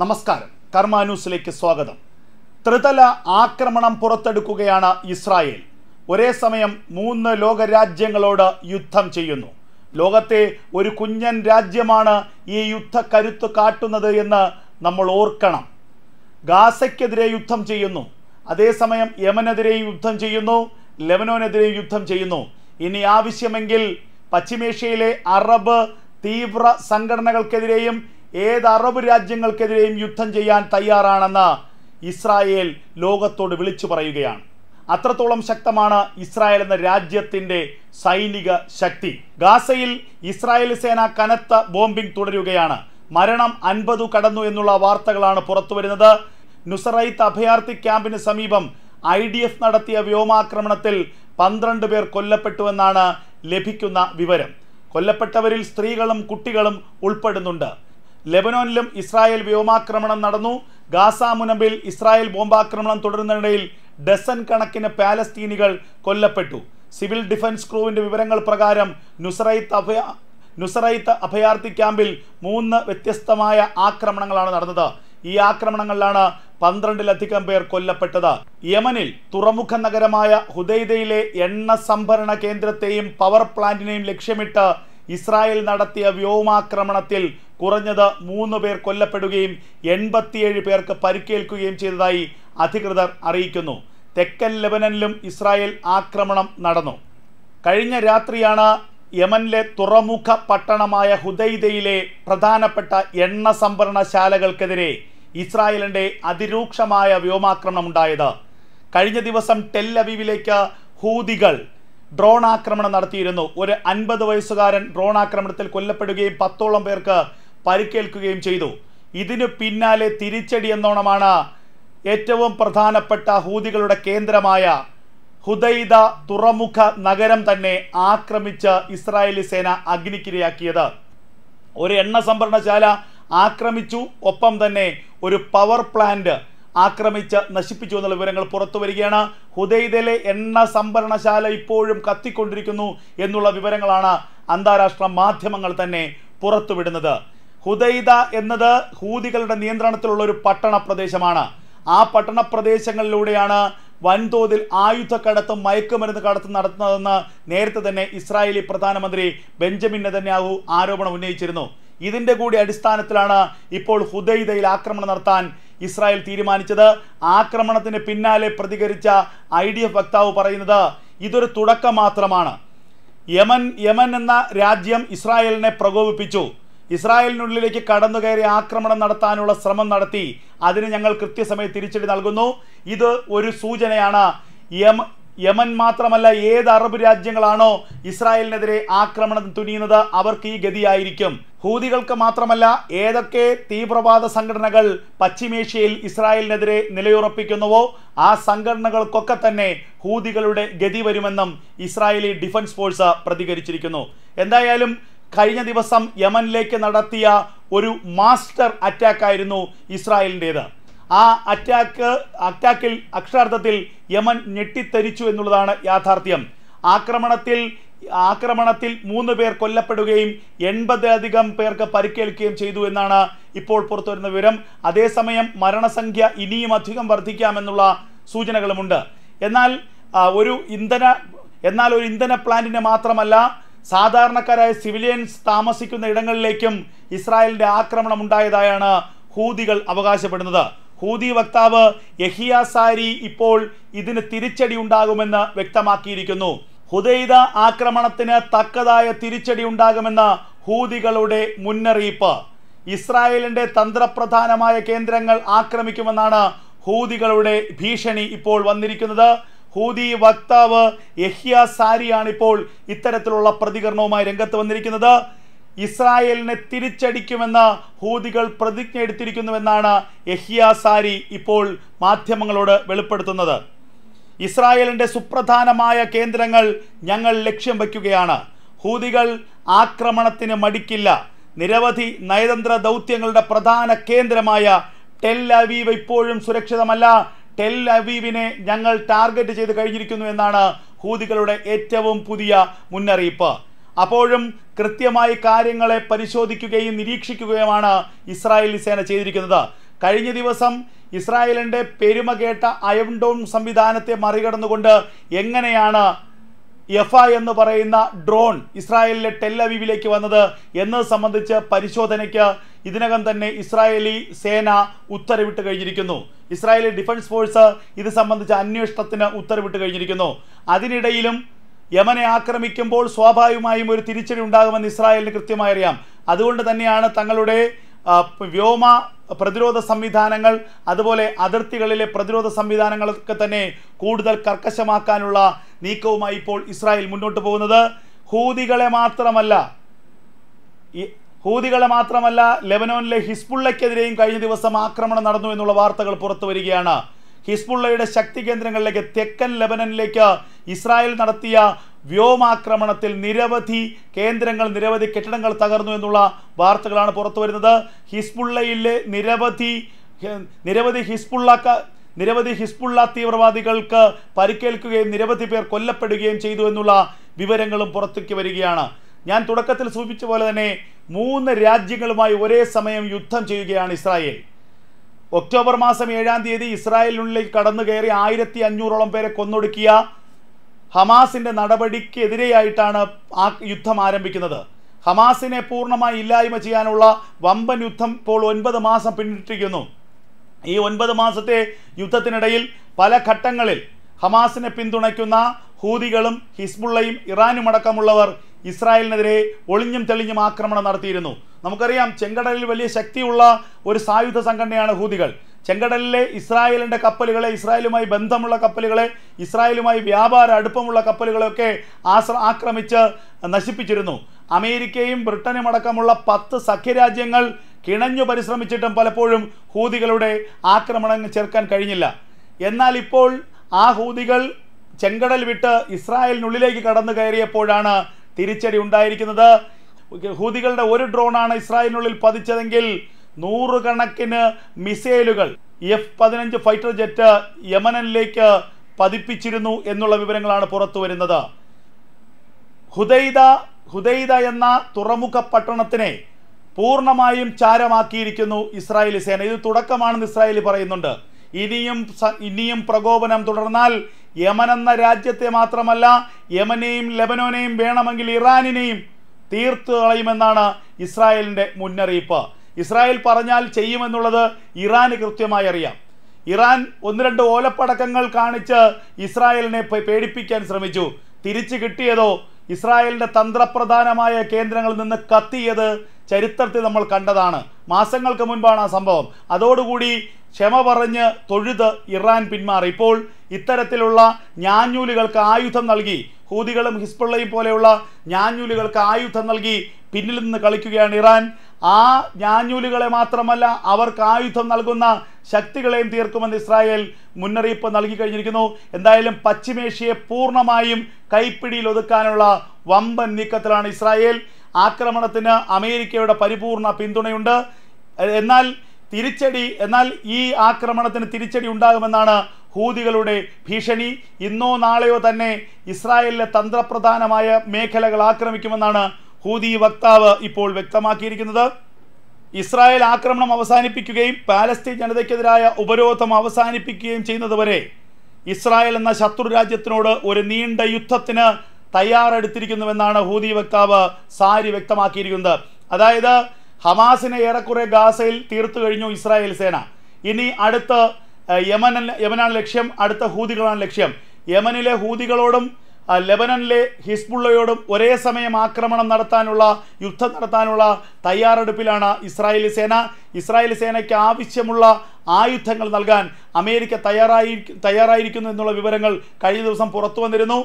നമസ്കാരം കർമാന്യൂസിലേക്ക് സ്വാഗതം ത്രിതല ആക്രമണം പുറത്തെടുക്കുകയാണ് ഇസ്രായേൽ ഒരേ സമയം മൂന്ന് ലോകരാജ്യങ്ങളോട് യുദ്ധം ചെയ്യുന്നു ലോകത്തെ ഒരു കുഞ്ഞൻ രാജ്യമാണ് ഈ യുദ്ധ കരുത്ത് കാട്ടുന്നത് എന്ന് നമ്മൾ ഓർക്കണം ഗാസയ്ക്കെതിരെ യുദ്ധം ചെയ്യുന്നു അതേസമയം യമനെതിരെ യുദ്ധം ചെയ്യുന്നു ലെബനോനെതിരെ യുദ്ധം ചെയ്യുന്നു ഇനി ആവശ്യമെങ്കിൽ പശ്ചിമേഷ്യയിലെ അറബ് തീവ്ര സംഘടനകൾക്കെതിരെയും ഏത് അറബ് രാജ്യങ്ങൾക്കെതിരെയും യുദ്ധം ചെയ്യാൻ തയ്യാറാണെന്ന് ഇസ്രായേൽ ലോകത്തോട് വിളിച്ചു പറയുകയാണ് അത്രത്തോളം ശക്തമാണ് ഇസ്രായേൽ എന്ന രാജ്യത്തിൻ്റെ സൈനിക ശക്തി ഗാസയിൽ ഇസ്രായേൽ സേന കനത്ത ബോംബിംഗ് തുടരുകയാണ് മരണം അൻപതു കടന്നു എന്നുള്ള വാർത്തകളാണ് പുറത്തുവരുന്നത് നുസറൈത്ത് അഭയാർത്ഥി ക്യാമ്പിന് സമീപം ഐ ഡി എഫ് നടത്തിയ വ്യോമാക്രമണത്തിൽ പന്ത്രണ്ട് പേർ കൊല്ലപ്പെട്ടുവെന്നാണ് ലഭിക്കുന്ന വിവരം കൊല്ലപ്പെട്ടവരിൽ സ്ത്രീകളും കുട്ടികളും ഉൾപ്പെടുന്നുണ്ട് ലെബനോനിലും ഇസ്രായേൽ വ്യോമാക്രമണം നടന്നു ഗാസ മുനമ്പിൽ ഇസ്രായേൽ ബോംബാക്രമണം തുടരുന്നതിനിടയിൽ ഡസൻ കണക്കിന് പാലസ്തീനികൾ കൊല്ലപ്പെട്ടു സിവിൽ ഡിഫൻസ് ക്രൂവിൻ്റെ വിവരങ്ങൾ പ്രകാരം നുസറൈത്ത് അഭയ നുസറൈത്ത് അഭയാർത്ഥി ക്യാമ്പിൽ മൂന്ന് വ്യത്യസ്തമായ ആക്രമണങ്ങളാണ് നടന്നത് ഈ ആക്രമണങ്ങളിലാണ് പന്ത്രണ്ടിലധികം പേർ കൊല്ലപ്പെട്ടത് യമനിൽ തുറമുഖ നഗരമായ ഹുദൈദയിലെ എണ്ണ സംഭരണ കേന്ദ്രത്തെയും പവർ പ്ലാന്റിനെയും ലക്ഷ്യമിട്ട് ഇസ്രായേൽ നടത്തിയ വ്യോമാക്രമണത്തിൽ കുറഞ്ഞത് മൂന്ന് പേർ കൊല്ലപ്പെടുകയും എൺപത്തിയേഴ് പേർക്ക് പരിക്കേൽക്കുകയും ചെയ്തതായി അധികൃതർ അറിയിക്കുന്നു തെക്കൻ ലെബനനിലും ഇസ്രായേൽ ആക്രമണം നടന്നു കഴിഞ്ഞ രാത്രിയാണ് യമനിലെ തുറമുഖ പട്ടണമായ ഹുദൈദയിലെ പ്രധാനപ്പെട്ട എണ്ണ സംഭരണശാലകൾക്കെതിരെ ഇസ്രായേലിൻ്റെ അതിരൂക്ഷമായ വ്യോമാക്രമണം ഉണ്ടായത് കഴിഞ്ഞ ദിവസം ടെല്ലവീവിലേക്ക് ഹൂതികൾ ഡ്രോൺ ആക്രമണം നടത്തിയിരുന്നു ഒരു അൻപത് വയസ്സുകാരൻ ഡ്രോൺ ആക്രമണത്തിൽ കൊല്ലപ്പെടുകയും പത്തോളം പേർക്ക് പരിക്കേൽക്കുകയും ചെയ്തു ഇതിനു പിന്നാലെ തിരിച്ചടി എന്നോണമാണ് ഏറ്റവും പ്രധാനപ്പെട്ട ഹൂതികളുടെ കേന്ദ്രമായ ഹുദൈദ തുറമുഖ നഗരം തന്നെ ആക്രമിച്ച് ഇസ്രായേലി സേന അഗ്നിക്കിരയാക്കിയത് ഒരു എണ്ണ സംഭരണശാല ആക്രമിച്ചു ഒപ്പം തന്നെ ഒരു പവർ പ്ലാന്റ് ആക്രമിച്ച് നശിപ്പിച്ചു എന്നുള്ള വിവരങ്ങൾ പുറത്തു വരികയാണ് ഹുദൈദയിലെ എണ്ണ സംഭരണശാല ഇപ്പോഴും കത്തിക്കൊണ്ടിരിക്കുന്നു എന്നുള്ള വിവരങ്ങളാണ് അന്താരാഷ്ട്ര മാധ്യമങ്ങൾ തന്നെ പുറത്തുവിടുന്നത് ഹുദൈദ എന്നത് ഹൂതികളുടെ നിയന്ത്രണത്തിലുള്ള ഒരു പട്ടണ പ്രദേശമാണ് ആ പട്ടണ പ്രദേശങ്ങളിലൂടെയാണ് വൻതോതിൽ ആയുധക്കടത്തും മയക്കുമരുന്ന് കടത്തും നടത്തുന്നതെന്ന് നേരത്തെ തന്നെ ഇസ്രായേലി പ്രധാനമന്ത്രി ബെഞ്ചമിൻ നെതന്യാഹു ആരോപണം ഉന്നയിച്ചിരുന്നു ഇതിൻ്റെ കൂടി അടിസ്ഥാനത്തിലാണ് ഇപ്പോൾ ഹുദൈദയിൽ ആക്രമണം നടത്താൻ ഇസ്രായേൽ തീരുമാനിച്ചത് ആക്രമണത്തിന് പിന്നാലെ പ്രതികരിച്ച ഐ ഡി എഫ് വക്താവ് പറയുന്നത് ഇതൊരു തുടക്കം മാത്രമാണ് യമൻ യമൻ എന്ന രാജ്യം ഇസ്രായേലിനെ പ്രകോപിപ്പിച്ചു ഇസ്രായേലിനുള്ളിലേക്ക് കടന്നു കയറി ആക്രമണം നടത്താനുള്ള ശ്രമം നടത്തി അതിന് ഞങ്ങൾ കൃത്യസമയം തിരിച്ചടി നൽകുന്നു ഇത് ഒരു സൂചനയാണ് യമൻ മാത്രമല്ല ഏത് അറബ് രാജ്യങ്ങളാണോ ഇസ്രായേലിനെതിരെ ആക്രമണം തുനിയുന്നത് അവർക്ക് ഈ ഗതിയായിരിക്കും ഹൂതികൾക്ക് മാത്രമല്ല ഏതൊക്കെ തീവ്രവാദ സംഘടനകൾ പശ്ചിമേഷ്യയിൽ ഇസ്രായേലിനെതിരെ നിലയുറപ്പിക്കുന്നുവോ ആ സംഘടനകൾക്കൊക്കെ തന്നെ ഹൂതികളുടെ ഗതി വരുമെന്നും ഇസ്രായേലി ഡിഫൻസ് ഫോഴ്സ് പ്രതികരിച്ചിരിക്കുന്നു എന്തായാലും കഴിഞ്ഞ ദിവസം യമനിലേക്ക് നടത്തിയ ഒരു മാസ്റ്റർ അറ്റാക്കായിരുന്നു ഇസ്രായേലിൻ്റേത് ആ അറ്റാക്ക് അറ്റാക്കിൽ അക്ഷരാർത്ഥത്തിൽ യമൻ ഞെട്ടിത്തരിച്ചു എന്നുള്ളതാണ് യാഥാർത്ഥ്യം ആക്രമണത്തിൽ ആക്രമണത്തിൽ മൂന്ന് പേർ കൊല്ലപ്പെടുകയും എൺപതിലധികം പേർക്ക് പരിക്കേൽക്കുകയും ചെയ്തു എന്നാണ് ഇപ്പോൾ പുറത്തുവരുന്ന വിവരം അതേസമയം മരണസംഖ്യ ഇനിയും അധികം വർദ്ധിക്കാമെന്നുള്ള സൂചനകളുമുണ്ട് എന്നാൽ ഒരു ഇന്ധന എന്നാൽ ഒരു ഇന്ധന പ്ലാന്റിനെ മാത്രമല്ല സാധാരണക്കാരായ സിവിലിയൻസ് താമസിക്കുന്ന ഇടങ്ങളിലേക്കും ഇസ്രായേലിൻ്റെ ആക്രമണം ഉണ്ടായതായാണ് ഹൂതികൾ അവകാശപ്പെടുന്നത് ഹൂതി വക്താവ് യഹിയ സാരി ഇപ്പോൾ ഇതിന് തിരിച്ചടി ഉണ്ടാകുമെന്ന് വ്യക്തമാക്കിയിരിക്കുന്നു ഹുദൈദ ആക്രമണത്തിന് തക്കതായ തിരിച്ചടി ഉണ്ടാകുമെന്ന ഹൂതികളുടെ മുന്നറിയിപ്പ് ഇസ്രായേലിൻ്റെ തന്ത്രപ്രധാനമായ കേന്ദ്രങ്ങൾ ആക്രമിക്കുമെന്നാണ് ഹൂതികളുടെ ഭീഷണി ഇപ്പോൾ വന്നിരിക്കുന്നത് ഹൂതി വക്താവ് യഹ്യ സാരിയാണ് ഇപ്പോൾ ഇത്തരത്തിലുള്ള പ്രതികരണവുമായി രംഗത്ത് വന്നിരിക്കുന്നത് ഇസ്രായേലിനെ തിരിച്ചടിക്കുമെന്ന് ഹൂതികൾ പ്രതിജ്ഞ എടുത്തിരിക്കുന്നുവെന്നാണ് യഹ്യ സാരി ഇപ്പോൾ മാധ്യമങ്ങളോട് വെളിപ്പെടുത്തുന്നത് ഇസ്രായേലിൻ്റെ സുപ്രധാനമായ കേന്ദ്രങ്ങൾ ഞങ്ങൾ ലക്ഷ്യം വയ്ക്കുകയാണ് ഹൂതികൾ ആക്രമണത്തിന് മടിക്കില്ല നിരവധി നയതന്ത്ര ദൗത്യങ്ങളുടെ പ്രധാന കേന്ദ്രമായ ടെൽ അവീവ് ഇപ്പോഴും സുരക്ഷിതമല്ല ടെൽ അവീവിനെ ഞങ്ങൾ ടാർഗറ്റ് ചെയ്ത് കഴിഞ്ഞിരിക്കുന്നു എന്നാണ് ഹൂതികളുടെ ഏറ്റവും പുതിയ മുന്നറിയിപ്പ് അപ്പോഴും കൃത്യമായി കാര്യങ്ങളെ പരിശോധിക്കുകയും നിരീക്ഷിക്കുകയുമാണ് ഇസ്രായേലി സേന ചെയ്തിരിക്കുന്നത് കഴിഞ്ഞ ദിവസം ഇസ്രായേലിൻ്റെ പെരുമ കേട്ട അയൺഡോൺ സംവിധാനത്തെ മറികടന്നുകൊണ്ട് എങ്ങനെയാണ് എഫ എന്ന് പറയുന്ന ഡ്രോൺ ഇസ്രായേലിലെ ടെല്ലവീവിലേക്ക് വന്നത് എന്നത് സംബന്ധിച്ച് പരിശോധനയ്ക്ക് ഇതിനകം തന്നെ ഇസ്രായേലി സേന ഉത്തരവിട്ട് കഴിഞ്ഞിരിക്കുന്നു ഇസ്രായേലി ഡിഫൻസ് ഫോഴ്സ് ഇത് സംബന്ധിച്ച അന്വേഷണത്തിന് ഉത്തരവിട്ട് കഴിഞ്ഞിരിക്കുന്നു അതിനിടയിലും യമനെ ആക്രമിക്കുമ്പോൾ സ്വാഭാവികമായും ഒരു തിരിച്ചടി ഉണ്ടാകുമെന്ന് ഇസ്രായേലിന് കൃത്യമായി അറിയാം അതുകൊണ്ട് തന്നെയാണ് തങ്ങളുടെ വ്യോമ പ്രതിരോധ സംവിധാനങ്ങൾ അതുപോലെ അതിർത്തികളിലെ പ്രതിരോധ സംവിധാനങ്ങളൊക്കെ തന്നെ കൂടുതൽ കർക്കശമാക്കാനുള്ള നീക്കവുമായി ഇപ്പോൾ ഇസ്രായേൽ മുന്നോട്ട് പോകുന്നത് ഹൂതികളെ മാത്രമല്ല ഹൂതികളെ മാത്രമല്ല ലെബനോനിലെ ഹിസ്ബുള്ളയ്ക്കെതിരെയും കഴിഞ്ഞ ദിവസം ആക്രമണം നടന്നു എന്നുള്ള വാർത്തകൾ പുറത്തു വരികയാണ് ഹിസ്ബുള്ളയുടെ ശക്തി കേന്ദ്രങ്ങളിലേക്ക് തെക്കൻ ലെബനനിലേക്ക് ഇസ്രായേൽ നടത്തിയ വ്യോമാക്രമണത്തിൽ നിരവധി കേന്ദ്രങ്ങൾ നിരവധി കെട്ടിടങ്ങൾ തകർന്നു എന്നുള്ള വാർത്തകളാണ് പുറത്തു വരുന്നത് ഹിസ്ബുള്ളയിലെ നിരവധി നിരവധി ഹിസ്ബുള്ള നിരവധി ഹിസ്ബുള്ള തീവ്രവാദികൾക്ക് പരിക്കേൽക്കുകയും നിരവധി പേർ കൊല്ലപ്പെടുകയും ചെയ്തു എന്നുള്ള വിവരങ്ങളും പുറത്തേക്ക് വരികയാണ് ഞാൻ തുടക്കത്തിൽ സൂചിപ്പിച്ച പോലെ തന്നെ മൂന്ന് രാജ്യങ്ങളുമായി ഒരേ സമയം യുദ്ധം ചെയ്യുകയാണ് ഇസ്രായേൽ ഒക്ടോബർ മാസം ഏഴാം തീയതി ഇസ്രായേലിനുള്ളിൽ കടന്നു കയറി ആയിരത്തി അഞ്ഞൂറോളം പേരെ കൊന്നൊടുക്കിയ ഹമാസിൻ്റെ നടപടിക്കെതിരെയായിട്ടാണ് ആ യുദ്ധം ആരംഭിക്കുന്നത് ഹമാസിനെ പൂർണ്ണമായി ഇല്ലായ്മ ചെയ്യാനുള്ള വമ്പൻ യുദ്ധം ഇപ്പോൾ ഒൻപത് മാസം പിന്നിട്ടിരിക്കുന്നു ഈ ഒൻപത് മാസത്തെ യുദ്ധത്തിനിടയിൽ പല ഘട്ടങ്ങളിൽ ഹമാസിനെ പിന്തുണയ്ക്കുന്ന ഹൂതികളും ഹിസ്ബുള്ളയും ഇറാനുമടക്കമുള്ളവർ ഇസ്രായേലിനെതിരെ ഒളിഞ്ഞും തെളിഞ്ഞും ആക്രമണം നടത്തിയിരുന്നു നമുക്കറിയാം ചെങ്കടലിൽ വലിയ ശക്തിയുള്ള ഒരു സായുധ സംഘടനയാണ് ഹൂതികൾ ചെങ്കടലിലെ ഇസ്രായേലിൻ്റെ കപ്പലുകളെ ഇസ്രായേലുമായി ബന്ധമുള്ള കപ്പലുകളെ ഇസ്രായേലുമായി വ്യാപാര അടുപ്പമുള്ള കപ്പലുകളൊക്കെ ആശ്ര ആക്രമിച്ച് നശിപ്പിച്ചിരുന്നു അമേരിക്കയും ബ്രിട്ടനും അടക്കമുള്ള പത്ത് സഖ്യരാജ്യങ്ങൾ കിണഞ്ഞു പരിശ്രമിച്ചിട്ടും പലപ്പോഴും ഹൂതികളുടെ ആക്രമണം ചേർക്കാൻ കഴിഞ്ഞില്ല എന്നാൽ ഇപ്പോൾ ആ ഹൂതികൾ ചെങ്കടൽ വിട്ട് ഇസ്രായേലിനുള്ളിലേക്ക് കടന്നു കയറിയപ്പോഴാണ് തിരിച്ചടി ഉണ്ടായിരിക്കുന്നത് ഹൂതികളുടെ ഒരു ഡ്രോണാണ് ഇസ്രായേലിനുള്ളിൽ പതിച്ചതെങ്കിൽ നൂറുകണക്കിന് മിസൈലുകൾ എഫ് പതിനഞ്ച് ഫൈറ്റർ ജെറ്റ് യമനിലേക്ക് പതിപ്പിച്ചിരുന്നു എന്നുള്ള വിവരങ്ങളാണ് പുറത്തു വരുന്നത് ഹുദൈദ ഹുദൈദ എന്ന തുറമുഖ പട്ടണത്തിനെ പൂർണ്ണമായും ചാരമാക്കിയിരിക്കുന്നു ഇസ്രായേലി സേന ഇത് തുടക്കമാണെന്ന് ഇസ്രായേലി പറയുന്നുണ്ട് ഇനിയും ഇനിയും പ്രകോപനം തുടർന്നാൽ യമൻ എന്ന രാജ്യത്തെ മാത്രമല്ല യമനെയും ലെബനോനെയും വേണമെങ്കിൽ ഇറാനിനെയും തീർത്തു കളയുമെന്നാണ് ഇസ്രായേലിൻ്റെ മുന്നറിയിപ്പ് ഇസ്രായേൽ പറഞ്ഞാൽ ചെയ്യുമെന്നുള്ളത് ഇറാന് കൃത്യമായി അറിയാം ഇറാൻ ഒന്ന് രണ്ട് ഓലപ്പടക്കങ്ങൾ കാണിച്ച് ഇസ്രായേലിനെ പേടിപ്പിക്കാൻ ശ്രമിച്ചു തിരിച്ചു കിട്ടിയതോ ഇസ്രായേലിൻ്റെ തന്ത്രപ്രധാനമായ കേന്ദ്രങ്ങളിൽ നിന്ന് കത്തിയത് ചരിത്രത്തിൽ നമ്മൾ കണ്ടതാണ് മാസങ്ങൾക്ക് മുൻപാണ് ആ സംഭവം അതോടുകൂടി ക്ഷമ പറഞ്ഞ് തൊഴുത് ഇറാൻ പിന്മാറി ഇപ്പോൾ ഇത്തരത്തിലുള്ള ഞാഞ്ഞൂലുകൾക്ക് ആയുധം നൽകി ഹൂതികളും ഹിസ്ബുള്ളയും പോലെയുള്ള ഞാഞ്ഞൂലുകൾക്ക് ആയുധം നൽകി പിന്നിൽ നിന്ന് കളിക്കുകയാണ് ഇറാൻ ആ ഞാഞ്ഞൂലുകളെ മാത്രമല്ല അവർക്ക് ആയുധം നൽകുന്ന ശക്തികളെയും തീർക്കുമെന്ന് ഇസ്രായേൽ മുന്നറിയിപ്പ് നൽകി കഴിഞ്ഞിരിക്കുന്നു എന്തായാലും പശ്ചിമേഷ്യയെ പൂർണ്ണമായും കൈപ്പിടിയിൽ ഒതുക്കാനുള്ള വമ്പൻ നീക്കത്തിലാണ് ഇസ്രായേൽ ആക്രമണത്തിന് അമേരിക്കയുടെ പരിപൂർണ പിന്തുണയുണ്ട് എന്നാൽ തിരിച്ചടി എന്നാൽ ഈ ആക്രമണത്തിന് തിരിച്ചടി ഉണ്ടാകുമെന്നാണ് ഹൂതികളുടെ ഭീഷണി ഇന്നോ നാളെയോ തന്നെ ഇസ്രായേലിലെ തന്ത്രപ്രധാനമായ മേഖലകൾ ആക്രമിക്കുമെന്നാണ് ഹൂതി വക്താവ് ഇപ്പോൾ വ്യക്തമാക്കിയിരിക്കുന്നത് ഇസ്രായേൽ ആക്രമണം അവസാനിപ്പിക്കുകയും പാലസ്തീൻ ജനതയ്ക്കെതിരായ ഉപരോധം അവസാനിപ്പിക്കുകയും ചെയ്യുന്നതുവരെ ഇസ്രായേൽ എന്ന ശത്രു രാജ്യത്തിനോട് ഒരു നീണ്ട യുദ്ധത്തിന് തയ്യാറെടുത്തിരിക്കുന്നുവെന്നാണ് ഹൂതി വക്താവ് സാരി വ്യക്തമാക്കിയിരിക്കുന്നത് അതായത് ഹമാസിനെ ഏറെക്കുറെ ഗാസയിൽ തീർത്തു കഴിഞ്ഞു ഇസ്രായേൽ സേന ഇനി അടുത്ത് യമൻ യമനാണ് ലക്ഷ്യം അടുത്ത ഹൂതികളാണ് ലക്ഷ്യം യമനിലെ ഹൂതികളോടും ലെബനനിലെ ഹിസ്ബുള്ളയോടും ഒരേ സമയം ആക്രമണം നടത്താനുള്ള യുദ്ധം നടത്താനുള്ള തയ്യാറെടുപ്പിലാണ് ഇസ്രായേലി സേന ഇസ്രായേൽ സേനയ്ക്ക് ആവശ്യമുള്ള ആയുധങ്ങൾ നൽകാൻ അമേരിക്ക തയ്യാറായി തയ്യാറായിരിക്കുന്നു എന്നുള്ള വിവരങ്ങൾ കഴിഞ്ഞ ദിവസം പുറത്തു വന്നിരുന്നു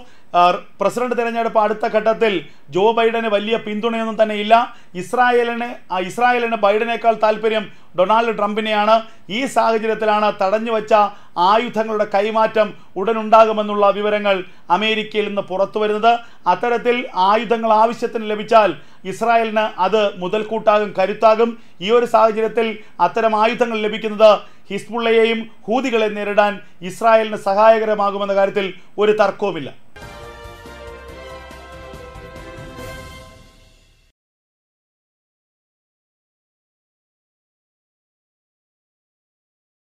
പ്രസിഡന്റ് തെരഞ്ഞെടുപ്പ് അടുത്ത ഘട്ടത്തിൽ ജോ ബൈഡന് വലിയ പിന്തുണയൊന്നും തന്നെ ഇല്ല ഇസ്രായേലിന് ഇസ്രായേലിന് ബൈഡനേക്കാൾ താല്പര്യം ഡൊണാൾഡ് ട്രംപിനെയാണ് ഈ സാഹചര്യത്തിലാണ് തടഞ്ഞു വച്ച ആയുധങ്ങളുടെ കൈമാറ്റം ഉടനുണ്ടാകുമെന്നുള്ള വിവരങ്ങൾ അമേരിക്കയിൽ നിന്ന് പുറത്തു വരുന്നത് അത്തരത്തിൽ ആയുധങ്ങൾ ആവശ്യത്തിന് ലഭിച്ചാൽ ഇസ്രായേലിന് അത് മുതൽക്കൂട്ടാകും കരുത്താകും ഈ ഒരു സാഹചര്യത്തിൽ അത്തരം ആയുധങ്ങൾ ലഭിക്കുന്നത് ഹിസ്ബുള്ളയെയും ഹൂതികളെ നേരിടാൻ ഇസ്രായേലിന് സഹായകരമാകുമെന്ന കാര്യത്തിൽ ഒരു തർക്കവുമില്ല